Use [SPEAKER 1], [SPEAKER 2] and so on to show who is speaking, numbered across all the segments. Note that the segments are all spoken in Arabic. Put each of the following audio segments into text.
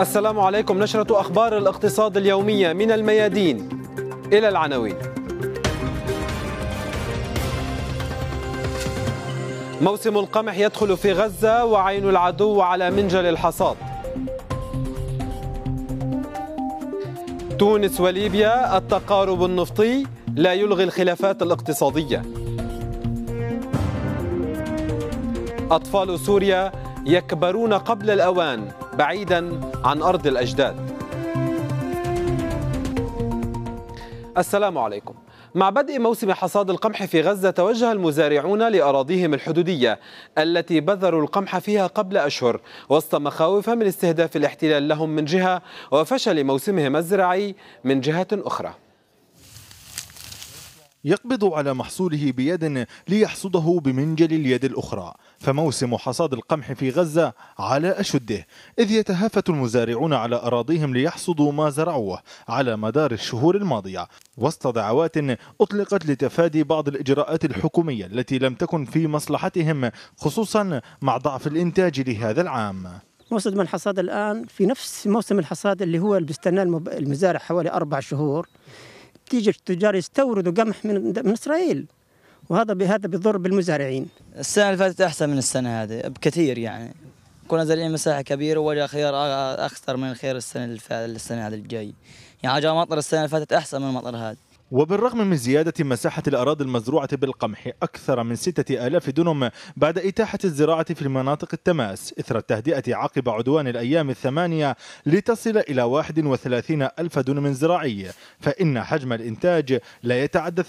[SPEAKER 1] السلام عليكم نشرة أخبار الاقتصاد اليومية من الميادين إلى العناوين موسم القمح يدخل في غزة وعين العدو على منجل الحصاد تونس وليبيا التقارب النفطي لا يلغي الخلافات الاقتصادية أطفال سوريا يكبرون قبل الأوان بعيدا عن أرض الأجداد السلام عليكم مع بدء موسم حصاد القمح في غزة توجه المزارعون لأراضيهم الحدودية التي بذروا القمح فيها قبل أشهر وسط مخاوف من استهداف الاحتلال لهم من جهة وفشل موسمهم الزراعي من جهة أخرى
[SPEAKER 2] يقبض على محصوله بيد ليحصده بمنجل اليد الأخرى فموسم حصاد القمح في غزة على أشده إذ يتهافت المزارعون على أراضيهم ليحصدوا ما زرعوه على مدار الشهور الماضية وسط دعوات أطلقت لتفادي بعض الإجراءات الحكومية التي لم تكن في مصلحتهم خصوصا مع ضعف الإنتاج لهذا العام
[SPEAKER 1] موسم الحصاد الآن في نفس موسم الحصاد اللي هو بيستناه المزارع حوالي أربع شهور تيجي التجار يستوردوا قمح من, من إسرائيل وهذا بهذا بيضر بالمزارعين السنه
[SPEAKER 2] اللي فاتت احسن من السنه هذه بكثير يعني كنا زارعين مساحه كبيره وجا خيار اكثر من الخير السنه اللي السنه هذه الجاي يعني جاء مطر السنه اللي فاتت احسن من المطر هذا وبالرغم من زيادة مساحة الأراضي المزروعة بالقمح أكثر من 6000 دنم بعد إتاحة الزراعة في المناطق التماس إثر التهدئة عقب عدوان الأيام الثمانية لتصل إلى 31 ألف دنم زراعي فإن حجم الإنتاج لا يتعدى 3%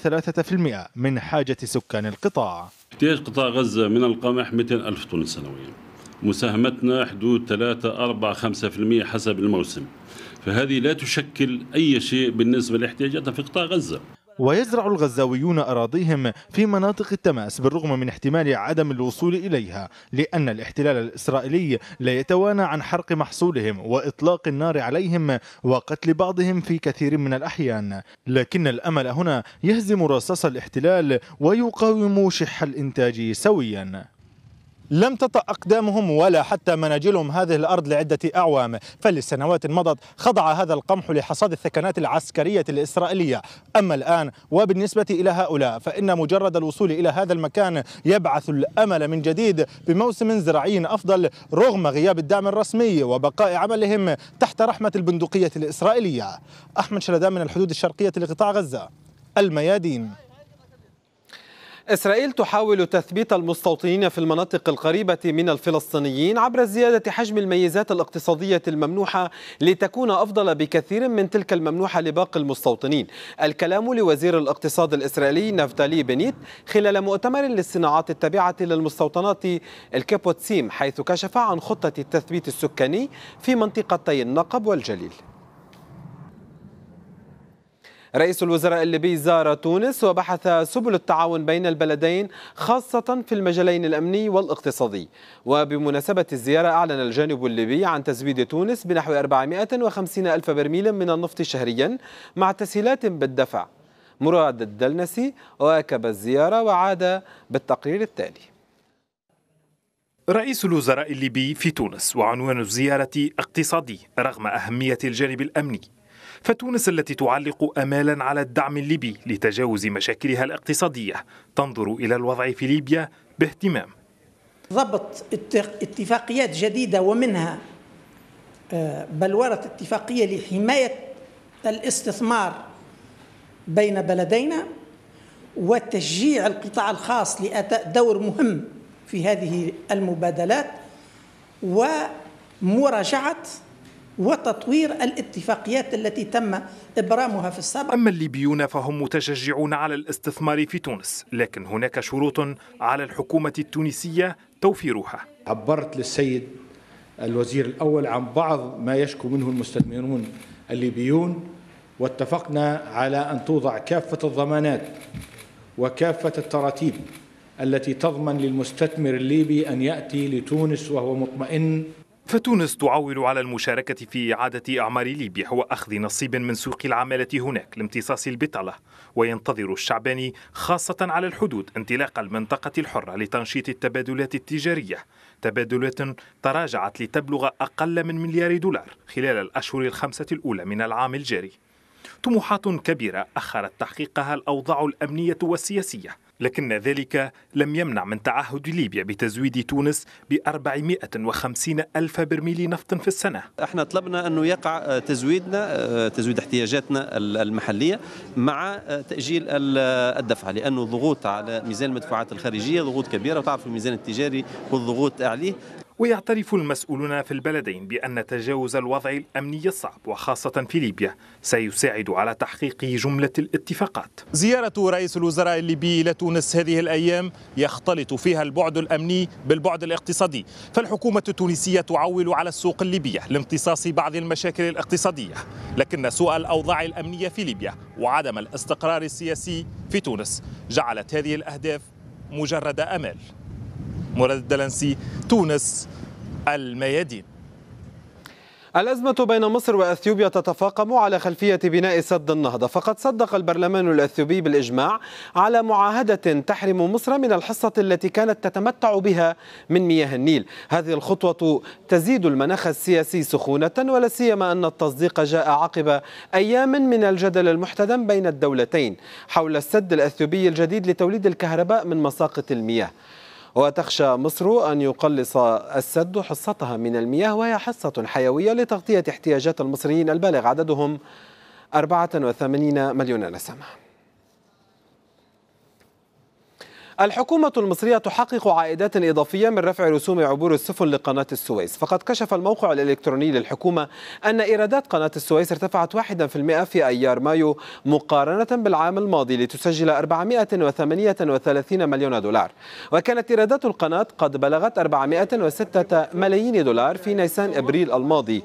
[SPEAKER 2] من حاجة سكان القطاع
[SPEAKER 3] احتياج قطاع غزة من القمح 200 ألف طن سنويا مساهمتنا حدود 3 4 5% حسب الموسم فهذه لا تشكل أي شيء بالنسبة لاحتياجاتها في قطاع غزة
[SPEAKER 2] ويزرع الغزاويون أراضيهم في مناطق التماس بالرغم من احتمال عدم الوصول إليها لأن الاحتلال الإسرائيلي لا يتوانى عن حرق محصولهم وإطلاق النار عليهم وقتل بعضهم في كثير من الأحيان لكن الأمل هنا يهزم رصاص الاحتلال ويقاوم شح الإنتاج سويا لم تطأ أقدامهم ولا حتى مناجلهم هذه الأرض لعدة أعوام فلسنوات مضت خضع هذا القمح لحصاد الثكنات العسكرية الإسرائيلية أما الآن وبالنسبة إلى هؤلاء فإن مجرد الوصول إلى هذا المكان يبعث الأمل من جديد بموسم زراعي أفضل رغم غياب الدعم الرسمي وبقاء عملهم تحت رحمة البندقية الإسرائيلية أحمد شلدان من الحدود الشرقية لقطاع غزة الميادين
[SPEAKER 1] إسرائيل تحاول تثبيت المستوطنين في المناطق القريبة من الفلسطينيين عبر زيادة حجم الميزات الاقتصادية الممنوحة لتكون أفضل بكثير من تلك الممنوحة لباقي المستوطنين الكلام لوزير الاقتصاد الإسرائيلي نفتالي بنيت خلال مؤتمر للصناعات التابعة للمستوطنات الكيبوتسيم حيث كشف عن خطة التثبيت السكاني في منطقتي النقب والجليل رئيس الوزراء الليبي زار تونس وبحث سبل التعاون بين البلدين خاصة في المجالين الأمني والاقتصادي وبمناسبة الزيارة أعلن الجانب الليبي عن تزويد تونس بنحو 450 ألف برميل من النفط شهريا مع تسهيلات بالدفع مراد الدلنسي واكب الزيارة وعاد بالتقرير التالي رئيس الوزراء الليبي في تونس وعنوان الزيارة اقتصادي
[SPEAKER 3] رغم أهمية الجانب الأمني فتونس التي تعلق امالا على الدعم الليبي لتجاوز مشاكلها الاقتصاديه تنظر الى الوضع في ليبيا باهتمام.
[SPEAKER 4] ضبط اتفاقيات جديده ومنها آه، بلوره اتفاقيه لحمايه الاستثمار بين بلدينا وتشجيع القطاع الخاص لأداء دور مهم في هذه المبادلات ومراجعه
[SPEAKER 3] وتطوير الاتفاقيات التي تم ابرامها في السابق. اما الليبيون فهم متشجعون على الاستثمار في تونس، لكن هناك شروط على الحكومه التونسيه توفيرها. عبرت للسيد الوزير الاول عن بعض ما
[SPEAKER 2] يشكو منه المستثمرون الليبيون واتفقنا على ان توضع كافه الضمانات وكافه التراتيب التي تضمن للمستثمر الليبي ان ياتي لتونس وهو مطمئن
[SPEAKER 3] فتونس تعول على المشاركة في إعادة أعمار ليبيا وأخذ نصيب من سوق العمالة هناك لامتصاص البطالة وينتظر الشعباني خاصة على الحدود انطلاق المنطقة الحرة لتنشيط التبادلات التجارية تبادلات تراجعت لتبلغ أقل من مليار دولار خلال الأشهر الخمسة الأولى من العام الجاري طموحات كبيرة أخرت تحقيقها الأوضاع الأمنية والسياسية لكن ذلك لم يمنع من تعهد ليبيا بتزويد تونس ب 450 ألف برميل نفط في السنة
[SPEAKER 1] احنا طلبنا أنه يقع تزويدنا تزويد احتياجاتنا المحلية مع تأجيل الدفع لأنه ضغوط على ميزان المدفوعات الخارجية ضغوط كبيرة وتعرف الميزان
[SPEAKER 3] التجاري والضغوط عليه ويعترف المسؤولون في البلدين بأن تجاوز الوضع الأمني الصعب وخاصة في ليبيا سيساعد على تحقيق جملة الاتفاقات زيارة رئيس الوزراء الليبي إلى تونس هذه الأيام يختلط فيها البعد الأمني بالبعد الاقتصادي فالحكومة التونسية تعول على السوق الليبية لامتصاص بعض المشاكل الاقتصادية لكن سوء الأوضاع الأمنية في ليبيا وعدم الاستقرار السياسي في تونس جعلت هذه الأهداف مجرد أمال
[SPEAKER 1] مراد الدلنسي تونس الميادين الأزمة بين مصر وأثيوبيا تتفاقم على خلفية بناء سد النهضة فقد صدق البرلمان الأثيوبي بالإجماع على معاهدة تحرم مصر من الحصة التي كانت تتمتع بها من مياه النيل هذه الخطوة تزيد المناخ السياسي سخونة ولا سيما أن التصديق جاء عقب أيام من الجدل المحتدم بين الدولتين حول السد الأثيوبي الجديد لتوليد الكهرباء من مساقط المياه وتخشى مصر أن يقلص السد حصتها من المياه وهي حصة حيوية لتغطية احتياجات المصريين البالغ عددهم 84 مليون نسمة الحكومة المصرية تحقق عائدات إضافية من رفع رسوم عبور السفن لقناة السويس فقد كشف الموقع الإلكتروني للحكومة أن إيرادات قناة السويس ارتفعت 1% في أيار مايو مقارنة بالعام الماضي لتسجل 438 مليون دولار وكانت إيرادات القناة قد بلغت 406 ملايين دولار في نيسان إبريل الماضي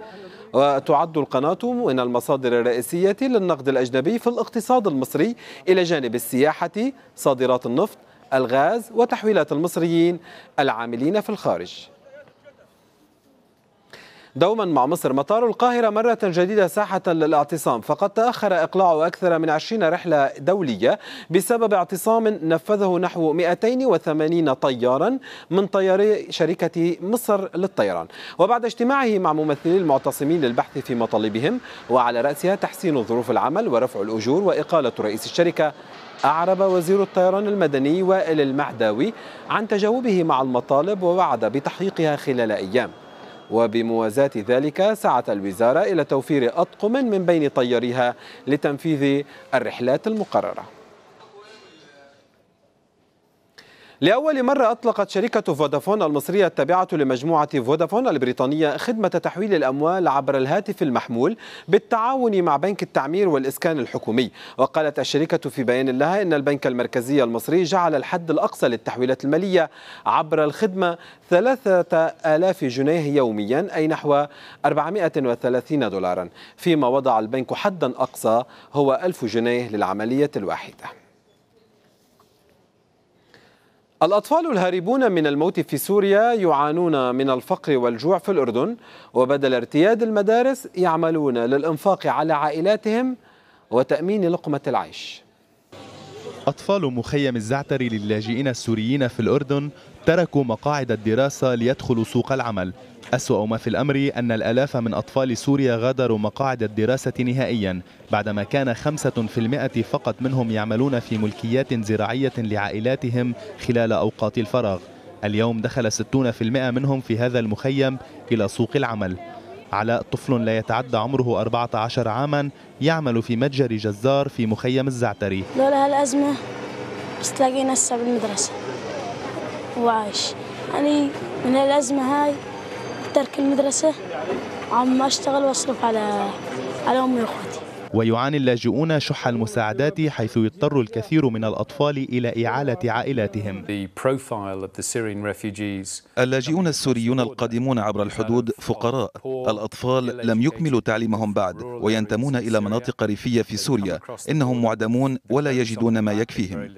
[SPEAKER 1] وتعد القناة من المصادر الرئيسية للنقد الأجنبي في الاقتصاد المصري إلى جانب السياحة صادرات النفط الغاز وتحويلات المصريين العاملين في الخارج دوما مع مصر مطار القاهرة مرة جديدة ساحة للاعتصام فقد تأخر إقلاع أكثر من 20 رحلة دولية بسبب اعتصام نفذه نحو 280 طيارا من طياري شركة مصر للطيران وبعد اجتماعه مع ممثلي المعتصمين للبحث في مطالبهم وعلى رأسها تحسين ظروف العمل ورفع الأجور وإقالة رئيس الشركة أعرب وزير الطيران المدني وائل المعداوي عن تجاوبه مع المطالب ووعد بتحقيقها خلال أيام وبموازاة ذلك سعت الوزارة إلى توفير أطقم من بين طياريها لتنفيذ الرحلات المقرره لأول مرة أطلقت شركة فودافون المصرية التابعة لمجموعة فودافون البريطانية خدمة تحويل الأموال عبر الهاتف المحمول بالتعاون مع بنك التعمير والإسكان الحكومي وقالت الشركة في بيان لها إن البنك المركزي المصري جعل الحد الأقصى للتحويلات المالية عبر الخدمة 3000 جنيه يوميا أي نحو 430 دولارا فيما وضع البنك حدا أقصى هو 1000 جنيه للعملية الواحدة الأطفال الهاربون من الموت في سوريا يعانون من الفقر والجوع في الأردن وبدل ارتياد المدارس يعملون للإنفاق على عائلاتهم وتأمين لقمة العيش
[SPEAKER 4] أطفال مخيم الزعتري للاجئين السوريين في الأردن تركوا مقاعد الدراسة ليدخلوا سوق العمل أسوأ ما في الأمر أن الألاف من أطفال سوريا غادروا مقاعد الدراسة نهائيا بعدما كان 5% فقط منهم يعملون في ملكيات زراعية لعائلاتهم خلال أوقات الفراغ اليوم دخل 60% منهم في هذا المخيم إلى سوق العمل علاء طفل لا يتعدى عمره 14 عاما يعمل في متجر جزار في مخيم الزعتري لولا هالأزمة بس تلاقينا هسه بالمدرسة وعايش يعني من هالأزمة هاي ترك المدرسة عم أشتغل وأصرف على على أمي وأخوي ويعاني اللاجئون شح المساعدات حيث يضطر الكثير من الأطفال إلى إعالة عائلاتهم اللاجئون السوريون القادمون عبر الحدود فقراء الأطفال لم يكملوا تعليمهم بعد وينتمون إلى مناطق ريفية في سوريا إنهم معدمون ولا يجدون ما يكفيهم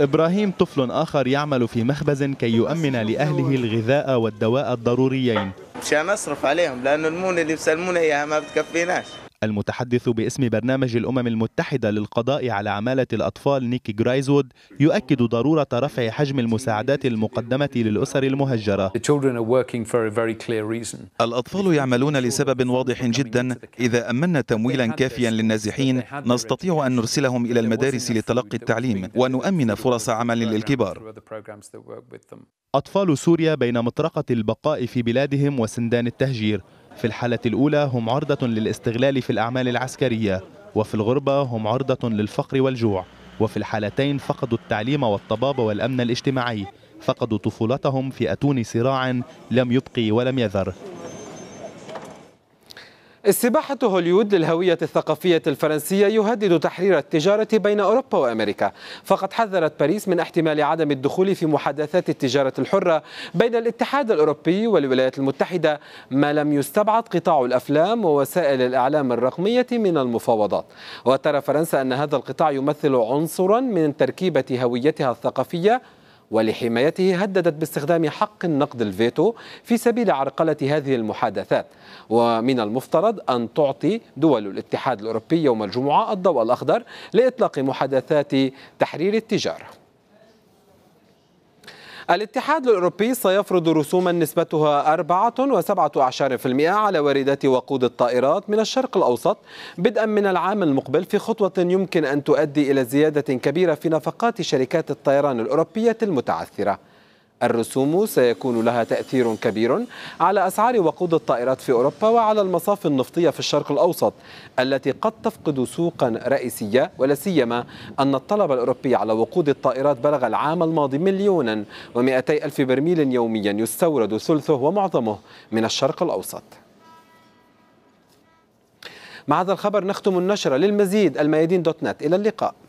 [SPEAKER 4] إبراهيم طفل آخر يعمل في مخبز كي يؤمن لأهله الغذاء والدواء الضروريين
[SPEAKER 2] مشان أصرف عليهم لأنه المونة اللي بسلمونا إياها ما بتكفيناش
[SPEAKER 4] المتحدث باسم برنامج الأمم المتحدة للقضاء على عمالة الأطفال نيكي جرايزود يؤكد ضرورة رفع حجم المساعدات المقدمة للأسر المهجرة الأطفال يعملون لسبب واضح جدا إذا أمنا تمويلا كافيا للنازحين نستطيع أن نرسلهم إلى المدارس لتلقي التعليم ونؤمن فرص عمل للكبار أطفال سوريا بين مطرقة البقاء في بلادهم وسندان التهجير في الحالة الأولى هم عرضة للاستغلال في الأعمال العسكرية وفي الغربة هم عرضة للفقر والجوع وفي الحالتين فقدوا التعليم والطباب والأمن الاجتماعي فقدوا طفولتهم
[SPEAKER 1] في أتون صراع لم يبقي ولم يذر السباحة هوليود للهوية الثقافية الفرنسية يهدد تحرير التجارة بين أوروبا وأمريكا فقد حذرت باريس من احتمال عدم الدخول في محادثات التجارة الحرة بين الاتحاد الأوروبي والولايات المتحدة ما لم يستبعد قطاع الأفلام ووسائل الإعلام الرقمية من المفاوضات وترى فرنسا أن هذا القطاع يمثل عنصرا من تركيبة هويتها الثقافية ولحمايته هددت باستخدام حق النقد الفيتو في سبيل عرقلة هذه المحادثات ومن المفترض أن تعطي دول الاتحاد الأوروبي يوم الجمعة الضوء الأخضر لإطلاق محادثات تحرير التجارة الاتحاد الأوروبي سيفرض رسوما نسبتها 4.7% على واردات وقود الطائرات من الشرق الأوسط بدءا من العام المقبل في خطوة يمكن أن تؤدي إلى زيادة كبيرة في نفقات شركات الطيران الأوروبية المتعثرة الرسوم سيكون لها تأثير كبير على أسعار وقود الطائرات في أوروبا وعلى المصافي النفطية في الشرق الأوسط التي قد تفقد سوقا رئيسية ولا سيما أن الطلب الأوروبي على وقود الطائرات بلغ العام الماضي مليونا ومئتي ألف برميل يوميا يستورد ثلثه ومعظمه من الشرق الأوسط مع هذا الخبر نختم النشرة للمزيد الميادين دوت نت إلى اللقاء